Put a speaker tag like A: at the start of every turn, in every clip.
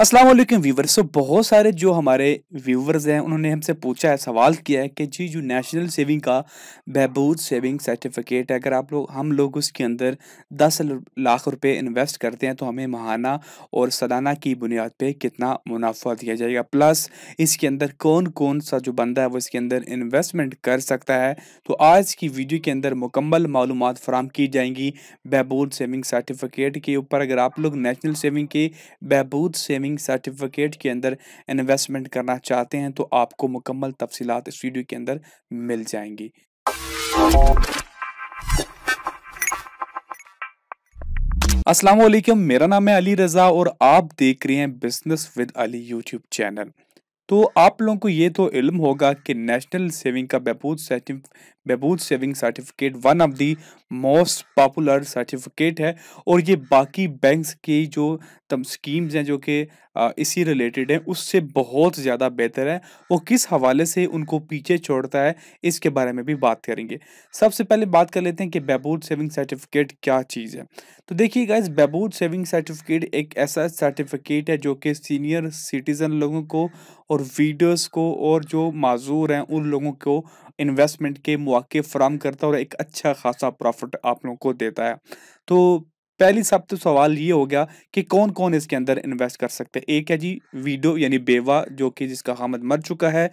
A: अस्सलाम वालेकुम व्यूवर्स सो बहुत सारे जो हमारे व्यूवर्स हैं उन्होंने हमसे पूछा है सवाल किया है कि जी जो नेशनल सेविंग का बहबूद सेविंग सर्टिफिकेट है अगर आप लोग हम लोग उसके अंदर दस लाख रुपए इन्वेस्ट करते हैं तो हमें माहाना और सालाना की बुनियाद पे कितना मुनाफा दिया जाएगा प्लस इसके अंदर कौन कौन सा जो बंदा है वो इसके अंदर इन्वेस्टमेंट कर सकता है तो आज की वीडियो के अंदर मुकम्मल मालूम फराम की जाएंगी बहबूद सेविंग सर्टिफिकेट के ऊपर अगर आप लोग नेशनल सेविंग के बहबूद सेविंग अपकमिंग सर्टिफिकेट के अंदर इन्वेस्टमेंट करना चाहते हैं तो आपको मुकम्मल तफसीत इस वीडियो के अंदर मिल जाएंगी असलम मेरा नाम है अली रज़ा और आप देख रहे हैं business with Ali YouTube channel तो आप लोगों को ये तो इल्म होगा कि नेशनल सेविंग का Behbood Behbood saving certificate one of the most popular certificate है और ये बाकी बैंक्स की जो तम स्कीम्स हैं जो कि इसी रिलेटेड हैं उससे बहुत ज़्यादा बेहतर है वो किस हवाले से उनको पीछे छोड़ता है इसके बारे में भी बात करेंगे सबसे पहले बात कर लेते हैं कि बहबूद सेविंग सर्टिफिकेट क्या चीज़ है तो देखिएगा इस बहबूद सेविंग सर्टिफिकेट एक ऐसा सर्टिफिकेट है जो कि सीनियर सिटीज़न लोगों को और वीडर्स को और जो माजूर हैं उन लोगों को इन्वेस्टमेंट के मौके फ्राहम करता है और एक अच्छा खासा प्रॉफिट आप लोगों को देता है तो पहली सब तो सवाल ये हो गया कि कौन कौन इसके अंदर इन्वेस्ट कर सकते हैं एक है जी वीडो यानी बेवा जो कि जिसका हामद मर चुका है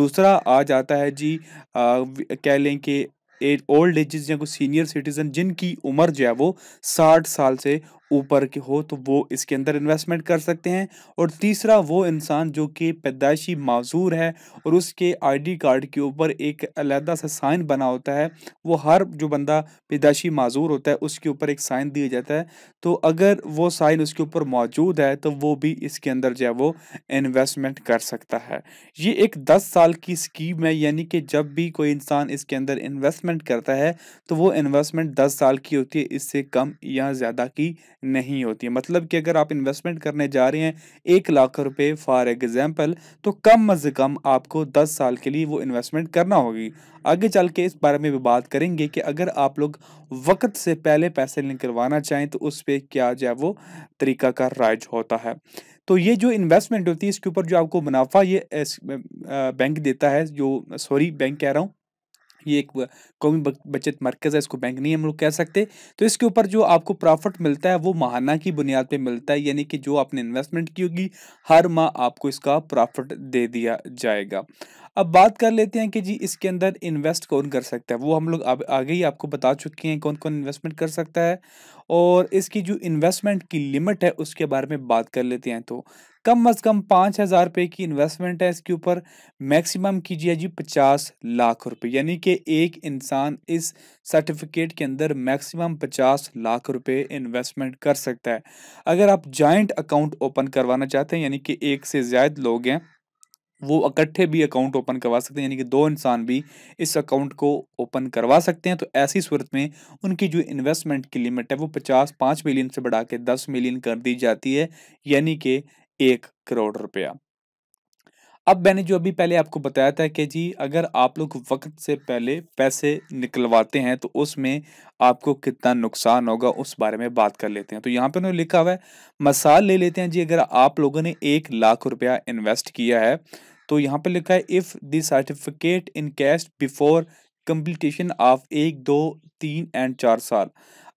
A: दूसरा आ जाता है जी कह लें कि एज ओल्ड एजेस या कोई सीनियर सिटीज़न जिनकी उम्र जो है वो साठ साल से ऊपर के हो तो वो इसके अंदर इन्वेस्टमेंट कर सकते हैं और तीसरा वो इंसान जो कि पैदाइशी माजूर है और उसके आईडी कार्ड के ऊपर एक अलहदा सा साइन बना होता है वो हर जो बंदा पैदाइशी माजूर होता है उसके ऊपर एक साइन दिया जाता है तो अगर वो साइन उसके ऊपर मौजूद है तो वो भी इसके अंदर जो है वो इन्वेस्टमेंट कर सकता है ये एक दस साल की स्कीम है यानी कि जब भी कोई इंसान इसके अंदर इन्वेस्टमेंट करता है तो वो इन्वेस्टमेंट दस साल की होती है इससे कम या ज़्यादा की नहीं होती है मतलब कि अगर आप इन्वेस्टमेंट करने जा रहे हैं एक लाख रुपए फॉर एग्जाम्पल तो कम अज़ कम आपको दस साल के लिए वो इन्वेस्टमेंट करना होगी आगे चल के इस बारे में भी बात करेंगे कि अगर आप लोग वक्त से पहले पैसे निकलवाना चाहें तो उस पर क्या जो है वो तरीका का राइज होता है तो ये जो इन्वेस्टमेंट होती है इसके ऊपर जो आपको मुनाफा ये बैंक देता है जो सॉरी बैंक कह रहा हूँ ये एक कौमी बचत मरकज़ है इसको बैंक नहीं हम लोग कह सकते तो इसके ऊपर जो आपको प्रॉफिट मिलता है वो माहाना की बुनियाद पे मिलता है यानी कि जो आपने इन्वेस्टमेंट की होगी हर माह आपको इसका प्रॉफिट दे दिया जाएगा अब बात कर लेते हैं कि जी इसके अंदर इन्वेस्ट कौन कर सकता है वो हम लोग आगे ही आपको बता चुके हैं कौन कौन इन्वेस्टमेंट कर सकता है और इसकी जो इन्वेस्टमेंट की लिमिट है उसके बारे में बात कर लेते हैं तो कम अज कम पाँच हज़ार रुपये की इन्वेस्टमेंट है इसके ऊपर मैक्सिमम कीजिए जी पचास लाख रुपए यानी कि एक इंसान इस सर्टिफिकेट के अंदर मैक्सिमम पचास लाख रुपए इन्वेस्टमेंट कर सकता है अगर आप जॉइंट अकाउंट ओपन करवाना चाहते हैं यानी कि एक से ज़्यादा लोग हैं वो इकट्ठे भी अकाउंट ओपन करवा सकते हैं यानी कि दो इंसान भी इस अकाउंट को ओपन करवा सकते हैं तो ऐसी सूरत में उनकी जो इन्वेस्टमेंट की लिमिट है वो पचास पाँच मिलियन से बढ़ा के दस मिलियन कर दी जाती है यानी कि एक करोड़ रुपया अब मैंने जो अभी पहले आपको बताया था कि जी अगर आप लोग वक्त से पहले पैसे निकलवाते हैं तो उसमें आपको कितना नुकसान होगा उस बारे में बात कर लेते हैं तो यहाँ पे उन्होंने लिखा हुआ है मसाल ले लेते हैं जी अगर आप लोगों ने एक लाख रुपया इन्वेस्ट किया है तो यहाँ पे लिखा है if certificate in cash before completion of एक दो तीन एंड चार साल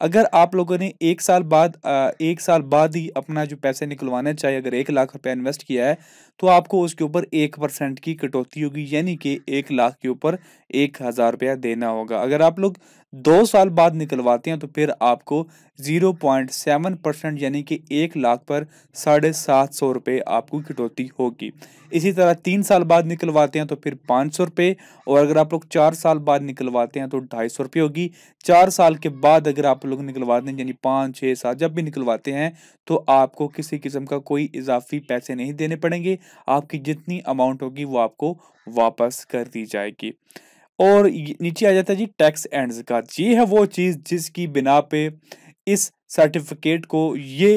A: अगर आप लोगों ने एक साल बाद एक साल बाद ही अपना जो पैसे निकलवाना चाहिए अगर एक लाख रुपया इन्वेस्ट किया है तो आपको उसके ऊपर एक परसेंट की कटौती होगी यानी कि एक लाख के ऊपर एक हज़ार रुपया देना होगा अगर आप लोग दो साल बाद निकलवाते हैं तो फिर आपको ज़ीरो पॉइंट सेवन परसेंट यानी कि एक लाख पर साढ़े सात सौ रुपये आपको कटौती होगी इसी तरह तीन साल बाद निकलवाते हैं तो फिर पाँच सौ रुपये और अगर आप लोग चार साल बाद निकलवाते हैं तो ढाई सौ रुपये होगी चार साल के बाद अगर आप लोग निकलवाते हैं यानी पाँच छः सात जब भी निकलवाते हैं तो आपको किसी किस्म का कोई इजाफी पैसे नहीं देने पड़ेंगे आपकी जितनी अमाउंट होगी वो आपको वापस कर दी जाएगी और नीचे आ जाता है जी टैक्स एंड का ये है वो चीज़ जिसकी बिना पे इस सर्टिफिकेट को ये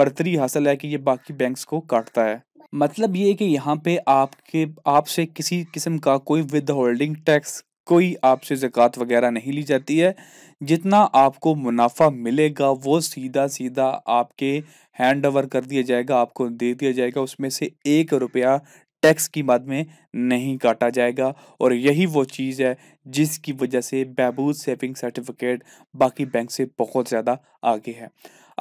A: बरतरी हासिल है कि ये बाकी बैंक्स को काटता है मतलब ये कि यहाँ पे आपके आपसे किसी किस्म का कोई विद होल्डिंग टैक्स कोई आपसे जक़ात वगैरह नहीं ली जाती है जितना आपको मुनाफा मिलेगा वो सीधा सीधा आपके हैंड ओवर कर दिया जाएगा आपको दे दिया जाएगा उसमें से एक रुपया टैक्स की मद में नहीं काटा जाएगा और यही वो चीज़ है जिसकी वजह से बहबूद सेविंग सर्टिफिकेट बाकी बैंक से बहुत ज़्यादा आगे है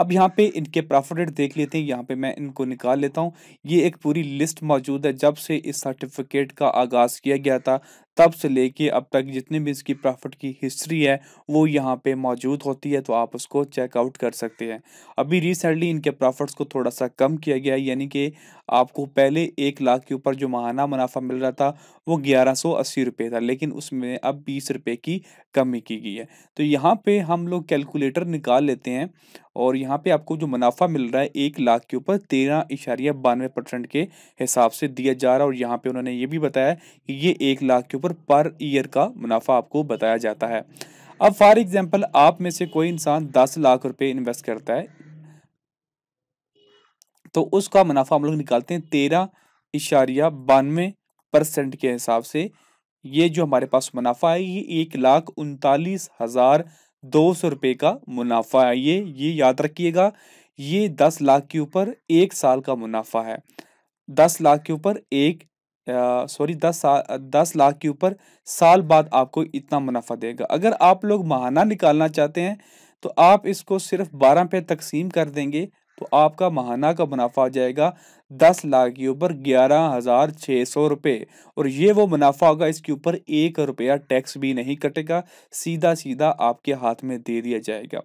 A: अब यहाँ पे इनके प्रॉफिट रेट देख लेते हैं यहाँ पे मैं इनको निकाल लेता हूँ ये एक पूरी लिस्ट मौजूद है जब से इस सर्टिफिकेट का आगाज़ किया गया था तब से लेके अब तक जितने भी इसकी प्रॉफिट की हिस्ट्री है वो यहाँ पे मौजूद होती है तो आप उसको चेकआउट कर सकते हैं अभी रिसेंटली इनके प्रॉफिट्स को थोड़ा सा कम किया गया है यानी कि आपको पहले एक लाख के ऊपर जो माहाना मुनाफा मिल रहा था वो ग्यारह सौ अस्सी रुपये था लेकिन उसमें अब बीस रुपये की कमी की गई है तो यहाँ पर हम लोग कैलकुलेटर निकाल लेते हैं और यहाँ पे आपको जो मुनाफा मिल रहा है एक लाख के ऊपर तेरह इशारिया बानवे परसेंट के हिसाब से दिया जा रहा है और यहाँ पे उन्होंने ये भी बताया कि ये एक लाख के ऊपर पर पर ईयर का मुनाफा आपको बताया जाता है अब फॉर एग्जाम्पल आप में से कोई इंसान दस लाख रुपए इन्वेस्ट करता है तो उसका मुनाफा हम लोग निकालते हैं तेरह इशारिया बानवे परसेंट के हिसाब से ये जो हमारे पास मुनाफा है ये एक लाख उनतालीस हज़ार दो सौ रुपए का मुनाफा है ये ये याद रखिएगा ये दस लाख के ऊपर एक साल का मुनाफा है दस लाख के ऊपर एक सॉरी दस साल दस लाख के ऊपर साल बाद आपको इतना मुनाफा देगा अगर आप लोग महाना निकालना चाहते हैं तो आप इसको सिर्फ बारह पे तकसीम कर देंगे तो आपका महाना का मुनाफा आ जाएगा दस लाख के ऊपर ग्यारह हज़ार छः सौ रुपये और ये वो मुनाफा होगा इसके ऊपर एक रुपया टैक्स भी नहीं कटेगा सीधा सीधा आपके हाथ में दे दिया जाएगा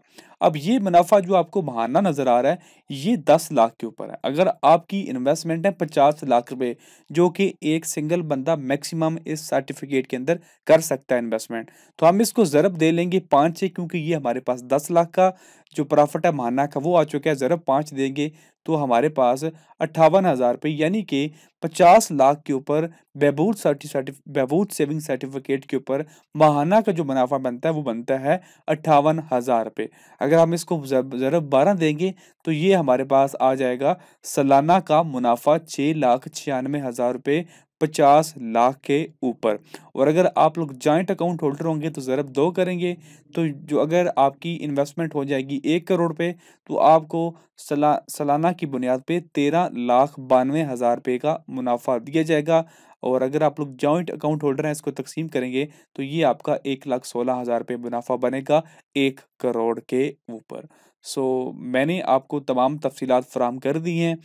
A: अब ये मुनाफा जो आपको महाना नज़र आ रहा है ये दस लाख के ऊपर है अगर आपकी इन्वेस्टमेंट है पचास लाख रुपए जो कि एक सिंगल बंदा मैक्सिमम इस सर्टिफिकेट के अंदर कर सकता है इन्वेस्टमेंट तो हम इसको ज़रब दे लेंगे पाँच से क्योंकि ये हमारे पास दस लाख का जो प्रॉफिट है महाना का वो आ चुका है ज़रब पाँच देंगे तो हमारे पास अट्ठावन हज़ार रुपये यानी कि पचास लाख के ऊपर बहबूद सर्टिफ बहबूद सेविंग सर्टिफिकेट के ऊपर माहाना का जो मुनाफा बनता है वो बनता है अट्ठावन हज़ार रुपये अगर हम इसको ज़रब बारह देंगे तो ये हमारे पास आ जाएगा सालाना का मुनाफा छः लाख छियानवे हज़ार रुपये पचास लाख के ऊपर और अगर आप लोग जॉइंट अकाउंट होल्डर होंगे तो ज़रब दो करेंगे तो जो अगर आपकी इन्वेस्टमेंट हो जाएगी एक करोड़ पे तो आपको सला सालाना की बुनियाद पे तेरह लाख बानवे हज़ार रुपये का मुनाफा दिया जाएगा और अगर आप लोग जॉइंट अकाउंट होल्डर हैं इसको तकसीम करेंगे तो ये आपका एक लाख सोलह हज़ार रुपये मुनाफा बनेगा एक करोड़ के ऊपर सो मैंने आपको तमाम तफसीत फ्राहम कर दी हैं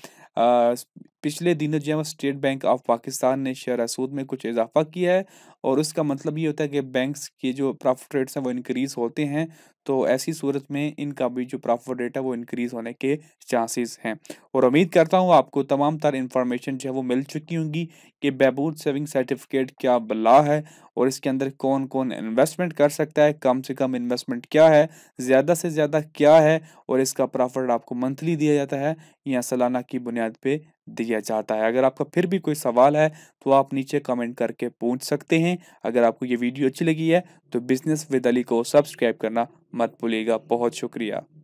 A: पिछले दिनों जो है स्टेट बैंक ऑफ पाकिस्तान ने शेयर सूद में कुछ इजाफा किया है और उसका मतलब ये होता है कि बैंक्स के जो प्रॉफिट रेट्स हैं वो इंक्रीज़ होते हैं तो ऐसी सूरत में इनका भी जो प्रॉफिट रेट है वो इंक्रीज़ होने के चांसेस हैं और उम्मीद करता हूँ आपको तमाम तर इन्फॉर्मेशन जो है वो मिल चुकी होंगी कि बहबूद सेविंग सर्टिफिकेट क्या बला है और इसके अंदर कौन कौन इन्वेस्टमेंट कर सकता है कम से कम इन्वेस्टमेंट क्या है ज़्यादा से ज़्यादा क्या है और इसका प्रॉफिट आपको मंथली दिया जाता है या सालाना की बुनियाद पर दिया जाता है अगर आपका फिर भी कोई सवाल है तो आप नीचे कमेंट करके पूछ सकते हैं अगर आपको ये वीडियो अच्छी लगी है तो बिजनेस विद अली को सब्सक्राइब करना मत भूलिएगा बहुत शुक्रिया